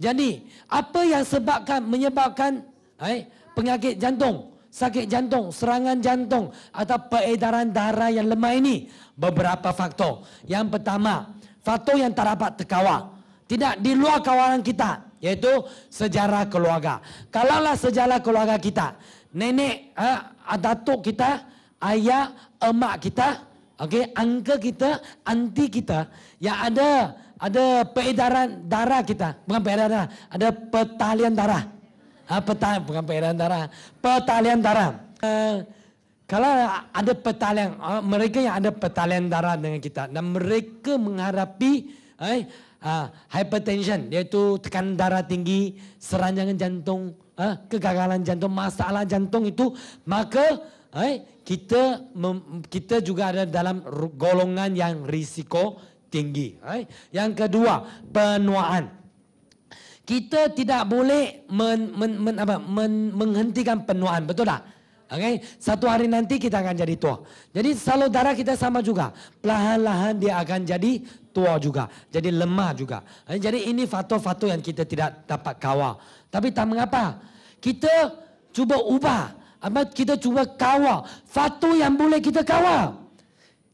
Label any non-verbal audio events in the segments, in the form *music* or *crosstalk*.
Jadi, apa yang sebabkan menyebabkan eh, penyakit jantung, sakit jantung, serangan jantung atau peredaran darah yang lemah ini? Beberapa faktor. Yang pertama, faktor yang tak terkawal. Tidak di luar kawalan kita, yaitu sejarah keluarga. Kalaulah sejarah keluarga kita, nenek, eh, datuk kita, ayah, emak kita, Okey, angka kita, anti kita yang ada ada peredaran darah kita, bukan peredaran darah, ada petalian darah. Ha, peta, bukan peredaran darah, petalian darah. Uh, kalau ada petalian, uh, mereka yang ada petalian darah dengan kita dan mereka menghadapi eh, uh, hypertension, iaitu tekanan darah tinggi, serangan jantung, uh, kegagalan jantung, masalah jantung itu, maka eh, kita kita juga ada dalam golongan yang risiko tinggi. Yang kedua, penuaan. Kita tidak boleh men, men, men, apa, men, menghentikan penuaan, betul tak? Okay? Satu hari nanti kita akan jadi tua. Jadi saudara kita sama juga. Perlahan-lahan dia akan jadi tua juga. Jadi lemah juga. Eh, jadi ini faktor-faktor yang kita tidak dapat kawal. Tapi tak mengapa. Kita cuba ubah apa kita cuba kawal fato yang boleh kita kawal.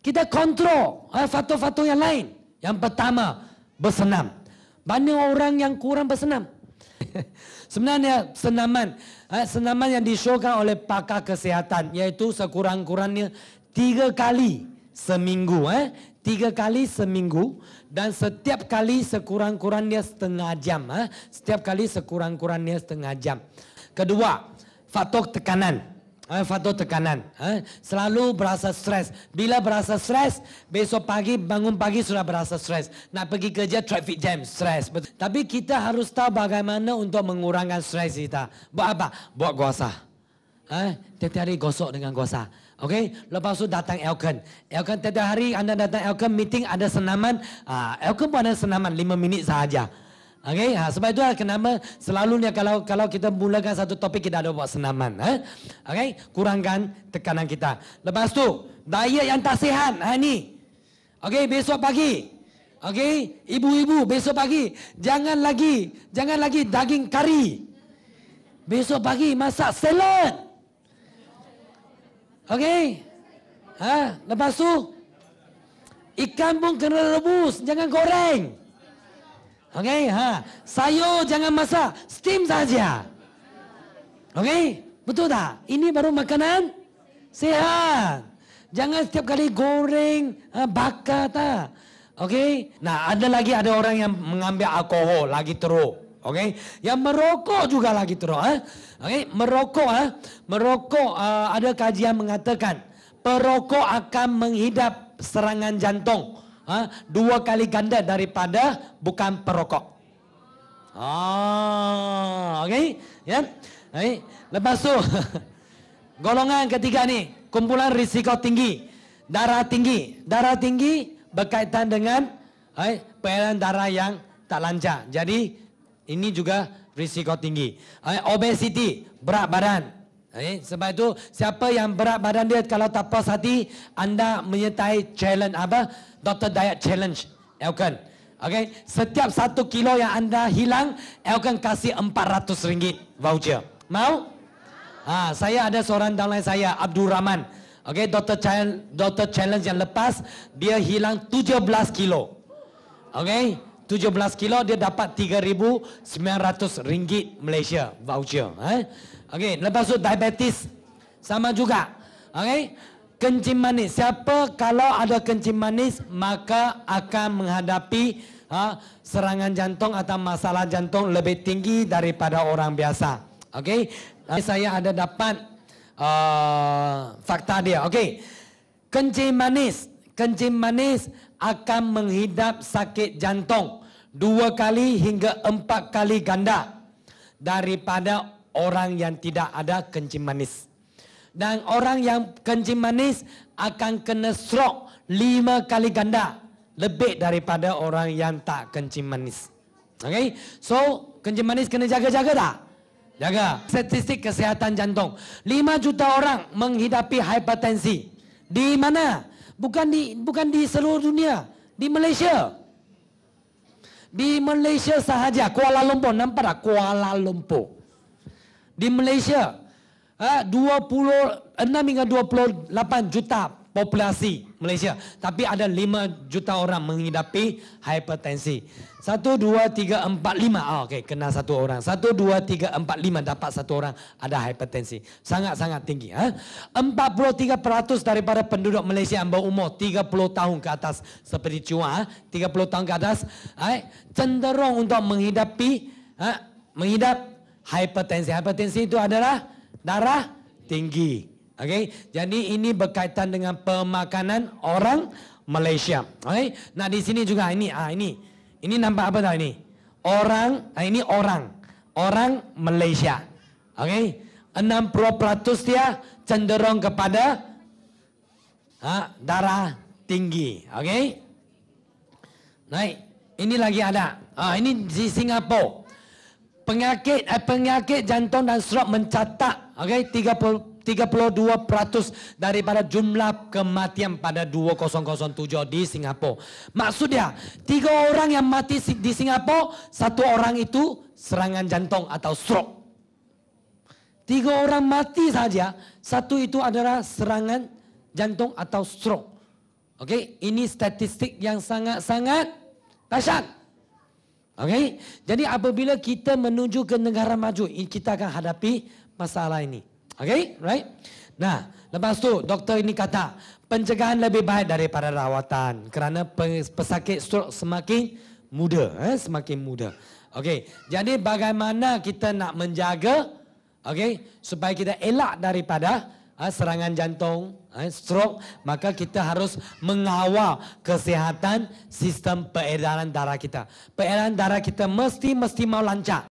Kita kontrol eh, fato-fato yang lain. Yang pertama, bersenam. Banyak orang yang kurang bersenam. *laughs* Sebenarnya senaman eh, senaman yang disyorkan oleh pakar kesihatan yaitu sekurang-kurangnya tiga kali seminggu. Eh? Tiga kali seminggu dan setiap kali sekurang-kurangnya setengah jam. Eh? Setiap kali sekurang-kurangnya setengah jam. Kedua, faktor tekanan. Ha, eh, faktor tekanan. Ha, selalu berasa stres. Bila berasa stres, besok pagi, bangun pagi sudah berasa stres. Nak pergi kerja, traffic jam, stres. Tapi kita harus tahu bagaimana untuk mengurangkan stres kita. Buat apa? Buat gosah. Eh, ha, tiap-tiap hari gosok dengan gosah. Okay? lepas tu datang Elkan. Elkan tiap hari anda datang Elkan meeting ada senaman. Ah, Elkan pun ada senaman lima minit sahaja. Okay, ha, sebab itu kenapa selalunya kalau kalau kita mulakan satu topik kita ada buat senaman. Ha? Okay, kurangkan tekanan kita. Lepas tu daya yang tak sihat. Ha, ni. Okay, besok pagi. Okay, ibu-ibu besok pagi jangan lagi jangan lagi daging kari. Besok pagi masak salad. Okay. Ha, lepas tu ikan pun kena rebus, jangan goreng. Okey, ha. Sayur jangan masak, steam saja. Okey, betul tak? Ini baru makanan sehat. Jangan setiap kali goreng, ha, bakar tak. Okey, nah ada lagi ada orang yang mengambil alkohol lagi teruk. Okey, yang merokok juga lagi teruk. Ha? Okey, merokok, ha? merokok ha, ada kajian mengatakan perokok akan menghidap serangan jantung ha? dua kali ganda daripada bukan perokok. Ah, ha, oh, okay, ya. Yeah. Okay. Lepas tu *laughs* golongan ketiga ni kumpulan risiko tinggi darah tinggi darah tinggi berkaitan dengan hai, peredaran darah yang tak lancar. Jadi ini juga risiko tinggi. Hai, obesity berat badan Eh, sebab itu siapa yang berat badan dia kalau tak puas hati anda menyertai challenge apa? Doktor diet challenge. Elkan. Ya, okay setiap satu kilo yang anda hilang, Elkan ya, kasih RM400 voucher. Mau? Ha, saya ada seorang dalam saya Abdul Rahman. okay Dr. Challenge, Dr. Challenge yang lepas dia hilang 17 kilo. okay. 17 kilo dia dapat 3900 ringgit Malaysia voucher eh okey lepas tu diabetes sama juga okey kencing manis siapa kalau ada kencing manis maka akan menghadapi ha, serangan jantung atau masalah jantung lebih tinggi daripada orang biasa okey okay, saya ada dapat uh, fakta dia okey kencing manis kencing manis akan menghidap sakit jantung dua kali hingga empat kali ganda daripada orang yang tidak ada kencing manis. Dan orang yang kencing manis akan kena strok lima kali ganda lebih daripada orang yang tak kencing manis. Okay, so kencing manis kena jaga-jaga tak? Jaga. Statistik kesihatan jantung. lima juta orang menghidapi hipertensi. Di mana? Bukan di bukan di seluruh dunia. Di Malaysia. Di Malaysia sahaja, Kuala Lumpur, nampak tak? Kuala Lumpur. Di Malaysia, 26 eh, hingga 28 juta populasi. Malaysia. Tapi ada 5 juta orang menghidapi hipertensi. 1, 2, 3, 4, 5. Oh, okay. kena satu orang. 1, 2, 3, 4, 5 dapat satu orang ada hipertensi. Sangat-sangat tinggi. Ha? 43% daripada penduduk Malaysia yang berumur 30 tahun ke atas. Seperti cua, ha? 30 tahun ke atas. Ha? Cenderung untuk menghidapi, ha? menghidap hipertensi. Hipertensi itu adalah darah tinggi. Okey, jadi ini berkaitan dengan pemakanan orang Malaysia. Okey, nah di sini juga ini, ah ini, ini nampak apa tak ini? Orang, ah, ini orang, orang Malaysia. Okey, peratus dia cenderung kepada ha, darah tinggi. Okey, naik. Ini lagi ada. Ah, ini di Singapura. Penyakit eh, penyakit jantung dan strok mencatat okey 30 32% daripada jumlah kematian pada 2007 di Singapura. Maksudnya, tiga orang yang mati di Singapura, satu orang itu serangan jantung atau stroke. Tiga orang mati saja, satu itu adalah serangan jantung atau stroke. Oke, okay? ini statistik yang sangat-sangat dahsyat. Okey. Jadi apabila kita menuju ke negara maju, kita akan hadapi masalah ini. Okay, right? Nah, lepas tu doktor ini kata pencegahan lebih baik daripada rawatan kerana pesakit stroke semakin muda, eh? semakin muda. Okay, jadi bagaimana kita nak menjaga okay, supaya kita elak daripada eh, serangan jantung, eh, stroke, maka kita harus mengawal kesihatan sistem peredaran darah kita. Peredaran darah kita mesti-mesti mau lancar.